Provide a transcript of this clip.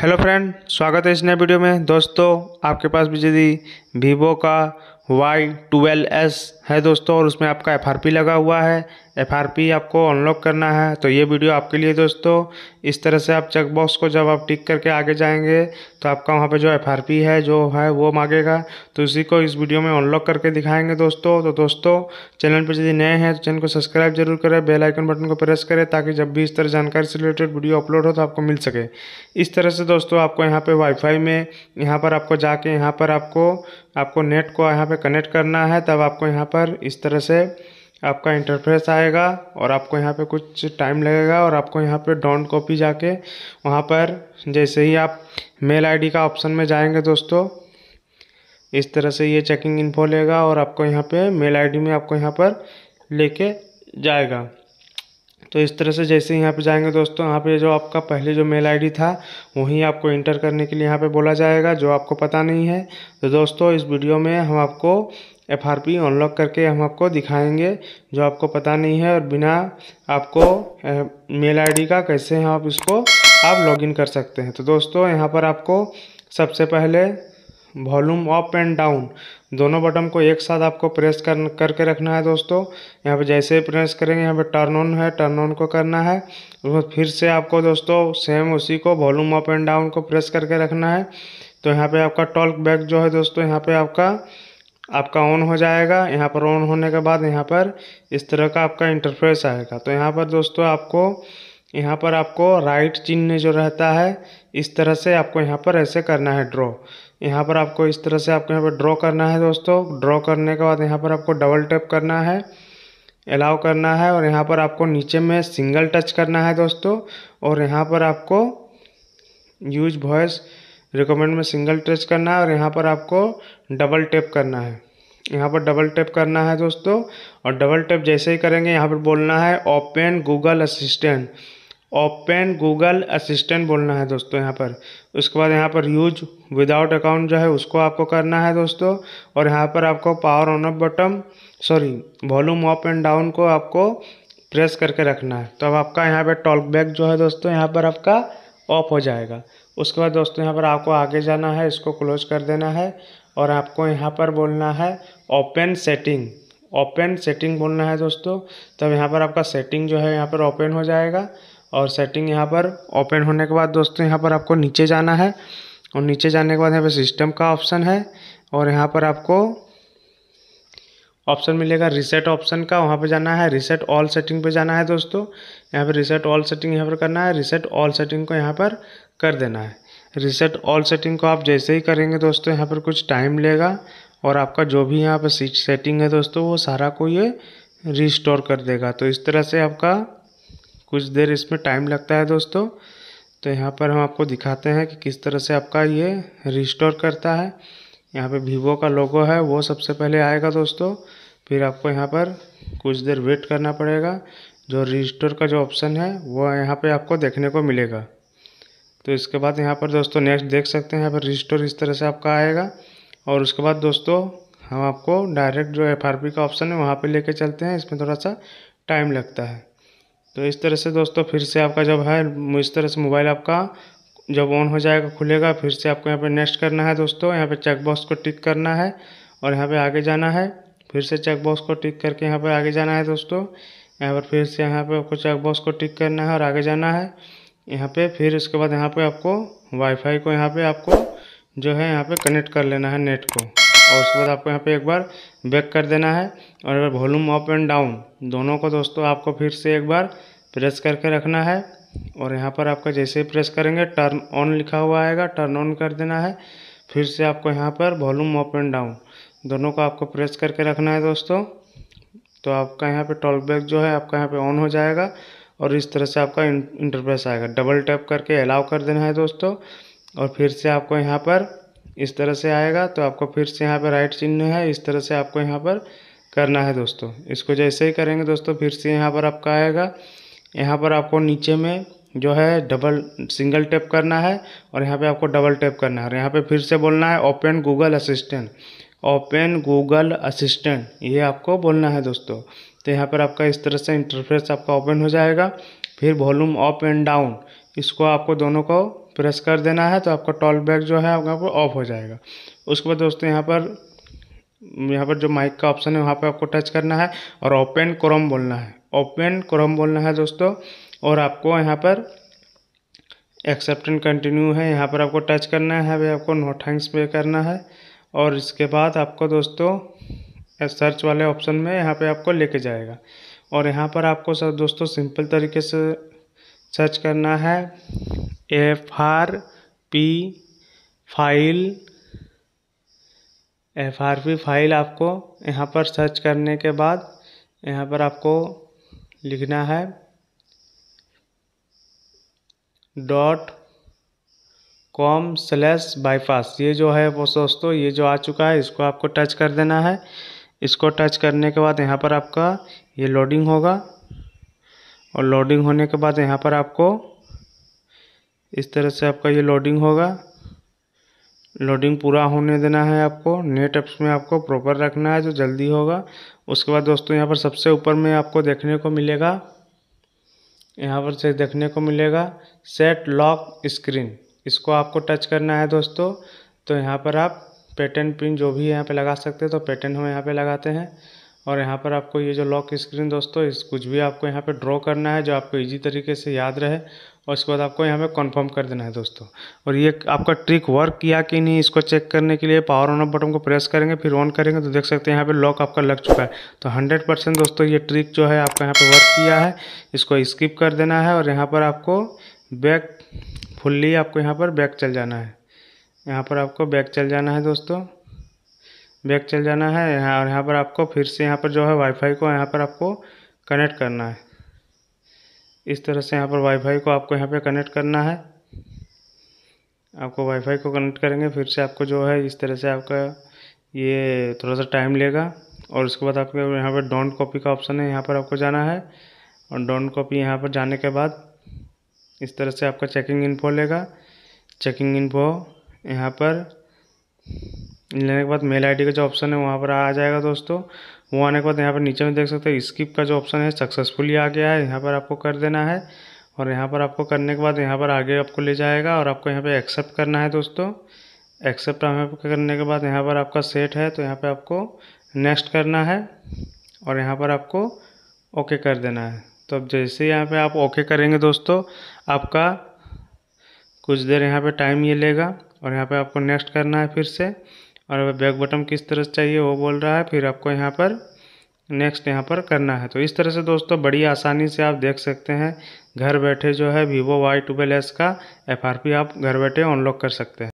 hello friend स्वागत है इस नए वीडियो में दोस्तों आपके पास भी यदि वीवो का वाई ट्वेल्व एस है दोस्तों और उसमें आपका एफ लगा हुआ है एफ आपको अनलॉक करना है तो ये वीडियो आपके लिए दोस्तों इस तरह से आप चेक बॉक्स को जब आप टिक करके आगे जाएंगे तो आपका वहाँ पे जो एफ है जो है वो मांगेगा तो इसी को इस वीडियो में अनलॉक करके दिखाएंगे दोस्तों तो दोस्तों चैनल पर यदि नए हैं तो चैनल को सब्सक्राइब जरूर करें बेलाइकन बटन को प्रेस करें ताकि जब भी इस तरह जानकारी से रिलेटेड वीडियो अपलोड हो तो आपको मिल सके इस तरह से दोस्तों आपको यहाँ पर वाईफाई में यहाँ पर आपको जाके यहाँ पर आपको आपको नेट को यहाँ पर कनेक्ट करना है तब आपको यहाँ पर पर इस तरह से आपका इंटरफेस आएगा और आपको यहाँ पे कुछ टाइम लगेगा और आपको यहाँ पे डाउन कॉपी जाके वहाँ पर जैसे ही आप मेल आईडी का ऑप्शन में जाएंगे दोस्तों इस तरह से ये चेकिंग इन्फो लेगा और आपको यहाँ पे मेल आईडी में आपको यहाँ पर लेके जाएगा तो इस तरह से जैसे यहाँ पे जाएंगे दोस्तों यहाँ पे जो आपका पहले जो मेल आईडी था वहीं आपको इंटर करने के लिए यहाँ पे बोला जाएगा जो आपको पता नहीं है तो दोस्तों इस वीडियो में हम आपको एफ आर पी अनलॉक करके हम आपको दिखाएंगे जो आपको पता नहीं है और बिना आपको मेल आईडी का कैसे हैं आप इसको आप लॉगिन कर सकते हैं तो दोस्तों यहाँ पर आपको सबसे पहले वॉल्यूम अप एंड डाउन दोनों बटन को एक साथ आपको प्रेस कर करके रखना है दोस्तों यहाँ पर जैसे ही प्रेस करेंगे यहाँ पर टर्न ऑन है टर्न ऑन को करना है उसमें फिर से आपको दोस्तों सेम उसी को वॉल्यूम अप एंड डाउन को प्रेस करके रखना है तो यहाँ पे आपका टॉल्क बैक जो है दोस्तों यहाँ पे आपका आपका ऑन हो जाएगा यहाँ पर ऑन होने के बाद यहाँ पर इस तरह का आपका इंटरफेस आएगा तो यहाँ पर दोस्तों आपको यहाँ पर आपको राइट चिन्ह जो रहता है इस तरह से आपको यहाँ पर ऐसे करना है ड्रॉ यहाँ पर आपको इस तरह से आपको यहाँ पर ड्रॉ करना है दोस्तों ड्रॉ करने के बाद यहाँ पर आपको डबल टैप करना है अलाउ करना है और यहाँ पर आपको नीचे में सिंगल टच करना है दोस्तों और यहाँ पर आपको यूज वॉइस रिकमेंड में सिंगल टच करना है और यहाँ पर आपको डबल टैप करना है यहाँ पर डबल टैप करना है दोस्तों और डबल टैप जैसे ही करेंगे यहाँ पर बोलना है open Google Assistant open Google Assistant बोलना है दोस्तों यहाँ पर उसके बाद यहाँ पर यूज विदाउट अकाउंट जो है उसको आपको करना है दोस्तों और यहाँ पर आपको power on off button sorry volume up and down को आपको प्रेस करके रखना है तो अब आपका यहाँ पर बैग जो है दोस्तों यहाँ पर आपका ऑफ हो जाएगा उसके बाद दोस्तों यहाँ पर आपको आगे जाना है इसको क्लोज कर देना है और आपको यहाँ पर बोलना है ओपन सेटिंग ओपन सेटिंग बोलना है दोस्तों तब यहाँ पर आपका सेटिंग जो है यहाँ पर ओपन हो जाएगा और सेटिंग यहाँ पर ओपन होने के बाद दोस्तों यहाँ पर आपको नीचे जाना है और नीचे जाने के बाद यहाँ पर सिस्टम का ऑप्शन है और यहाँ पर आपको ऑप्शन मिलेगा रिसेट ऑप्शन का वहाँ पे जाना है रिसेट ऑल सेटिंग पे जाना है दोस्तों यहाँ पे रिसेट ऑल सेटिंग यहाँ पर करना है रिसेट ऑल सेटिंग को यहाँ पर कर देना है रिसेट ऑल सेटिंग को आप जैसे ही करेंगे दोस्तों यहाँ पर कुछ टाइम लेगा और आपका जो भी यहाँ पर सीट सेटिंग है दोस्तों वो सारा को ये रिस्टोर कर देगा तो इस तरह से आपका कुछ देर इसमें टाइम लगता है दोस्तों तो यहाँ पर हम आपको दिखाते हैं कि किस तरह से आपका ये रिस्टोर करता है यहाँ पे वीवो का लोगो है वो सबसे पहले आएगा दोस्तों फिर आपको यहाँ पर कुछ देर वेट करना पड़ेगा जो रिस्टोर का जो ऑप्शन है वो यहाँ पर आपको देखने को मिलेगा तो इसके बाद यहाँ पर दोस्तों नेक्स्ट देख सकते हैं यहाँ पर रिस्टोर इस तरह से आपका आएगा और उसके बाद दोस्तों हम आपको डायरेक्ट जो एफ का ऑप्शन है वहाँ पर ले चलते हैं इसमें थोड़ा सा टाइम लगता है तो इस तरह से दोस्तों फिर से आपका जब है इस तरह से मोबाइल आपका जब ऑन हो जाएगा खुलेगा फिर से आपको यहाँ पे नेक्स्ट करना है दोस्तों यहाँ पे चेक बॉक्स को टिक करना है और यहाँ पे आगे जाना है फिर से चेक बॉक्स को टिक करके यहाँ पर आगे जाना है दोस्तों यहाँ पर फिर से यहाँ पे आपको चेक बॉक्स को टिक करना है और आगे जाना है यहाँ पे फिर उसके बाद यहाँ पे आपको वाईफाई को यहाँ पे आपको जो है यहाँ पे कनेक्ट कर लेना है नेट को और उसके बाद आपको यहाँ पे एक बार बैक कर देना है और वॉल्यूम अप एंड डाउन दोनों को दोस्तों आपको फिर से एक बार प्रेस करके रखना है और यहाँ पर आपका जैसे ही प्रेस करेंगे टर्न ऑन लिखा हुआ आएगा टर्न ऑन कर देना है फिर से आपको यहाँ पर वॉल्यूम अप एंड डाउन दोनों को आपको प्रेस करके रखना है दोस्तों तो आपका यहाँ पे टॉल बैग जो है आपका यहाँ पे ऑन हो जाएगा और इस तरह से आपका इंटरप्रेस आएगा डबल टैप करके अलाउ कर देना है दोस्तों और फिर से आपको यहाँ पर इस तरह से आएगा तो आपको फिर से यहाँ पर राइट चिन्ह है इस तरह से आपको यहाँ पर करना है दोस्तों इसको जैसे ही करेंगे दोस्तों फिर से यहाँ पर आपका आएगा यहाँ पर आपको नीचे में जो है डबल सिंगल टैप करना है और यहाँ पे आपको डबल टैप करना है और यहाँ पे फिर से बोलना है open Google Assistant open Google Assistant ये आपको बोलना है दोस्तों तो यहाँ पर आपका इस तरह से इंटरफेस आपका ओपन हो जाएगा फिर वॉल्यूम अप एंड डाउन इसको आपको दोनों को प्रेस कर देना है तो आपका टॉल बैग जो है आपका ऑफ हो जाएगा उसके बाद दोस्तों यहाँ पर यहाँ पर जो माइक का ऑप्शन है वहाँ पर आपको टच करना है और ओपन क्रोम बोलना है ओपन क्रोम बोलना है दोस्तों और आपको यहाँ पर एक्सेप्ट एंड कंटिन्यू है यहाँ पर आपको टच करना है अभी आपको नो थैंक्स पे करना है और इसके बाद आपको दोस्तों सर्च वाले ऑप्शन में यहाँ पे आपको लेके जाएगा और यहाँ पर आपको सर दोस्तों सिंपल तरीके से सर्च करना है F R P file F R P file आपको यहाँ पर सर्च करने के बाद यहाँ पर आपको लिखना है डॉट कॉम स्लैश बाईपास ये जो है वो दोस्तों ये जो आ चुका है इसको आपको टच कर देना है इसको टच करने के बाद यहाँ पर आपका ये लोडिंग होगा और लोडिंग होने के बाद यहाँ पर आपको इस तरह से आपका ये लोडिंग होगा लोडिंग पूरा होने देना है आपको नेट एप्स में आपको प्रॉपर रखना है जो जल्दी होगा उसके बाद दोस्तों यहाँ पर सबसे ऊपर में आपको देखने को मिलेगा यहाँ पर से देखने को मिलेगा सेट लॉक स्क्रीन इसको आपको टच करना है दोस्तों तो यहाँ पर आप पैटर्न पिन जो भी है यहाँ पे लगा सकते हैं तो पैटर्न हम यहाँ पे लगाते हैं और यहाँ पर आपको ये जो लॉक स्क्रीन दोस्तों इस कुछ भी आपको यहाँ पे ड्रॉ करना है जो आपको इजी तरीके से याद रहे और उसके बाद आपको यहाँ पे कंफर्म कर देना है दोस्तों और ये आपका ट्रिक वर्क किया कि नहीं इसको चेक करने के लिए पावर ऑन ऑफ बटन को प्रेस करेंगे फिर ऑन करेंगे तो देख सकते हैं यहाँ पे लॉक आपका लग चुका है तो 100 परसेंट दोस्तों ये ट्रिक जो है आपका यहाँ पे वर्क किया है इसको स्किप कर देना है और यहाँ पर आपको बैक फुल्ली आपको यहाँ पर बैक चल जाना है यहाँ पर आपको बैक चल जाना है दोस्तों बैक चल जाना है यहाँ और यहाँ पर आपको फिर से यहाँ पर जो है वाईफाई को यहाँ पर आपको कनेक्ट करना है इस तरह से यहाँ पर वाईफाई को आपको यहाँ पे कनेक्ट करना है आपको वाईफाई को कनेक्ट करेंगे फिर से आपको जो है इस तरह से आपका ये थोड़ा सा टाइम लेगा और उसके बाद आपके यहाँ पर डोंट कॉपी का ऑप्शन है यहाँ पर आपको जाना है और डोंट कॉपी यहाँ पर जाने के बाद इस तरह से आपका चेकिंग इन्फो लेगा चेकिंग इन्फो यहाँ पर लेने के बाद मेल आईडी का जो ऑप्शन है वहाँ पर आ जाएगा दोस्तों वो आने के बाद यहाँ पर नीचे में देख सकते हैं स्किप का जो ऑप्शन है सक्सेसफुली आ गया है यहाँ पर आपको कर देना है और यहाँ पर आपको करने के बाद यहाँ पर आगे आपको ले जाएगा और आपको यहाँ पर एक्सेप्ट करना है दोस्तों एक्सेप्ट करने के बाद यहाँ पर आपका सेट है तो यहाँ पर आपको नेक्स्ट करना है और यहाँ पर आपको ओके कर देना है तो अब जैसे यहाँ पे आप ओके करेंगे दोस्तों आपका कुछ देर यहाँ पे टाइम ये लेगा और यहाँ पे आपको नेक्स्ट करना है फिर से और बैक बटन किस तरह से चाहिए वो बोल रहा है फिर आपको यहाँ पर नेक्स्ट यहाँ पर करना है तो इस तरह से दोस्तों बड़ी आसानी से आप देख सकते हैं घर बैठे जो है वीवो वाई ट्वेल्व एस का एफ आप घर बैठे अनलॉक कर सकते हैं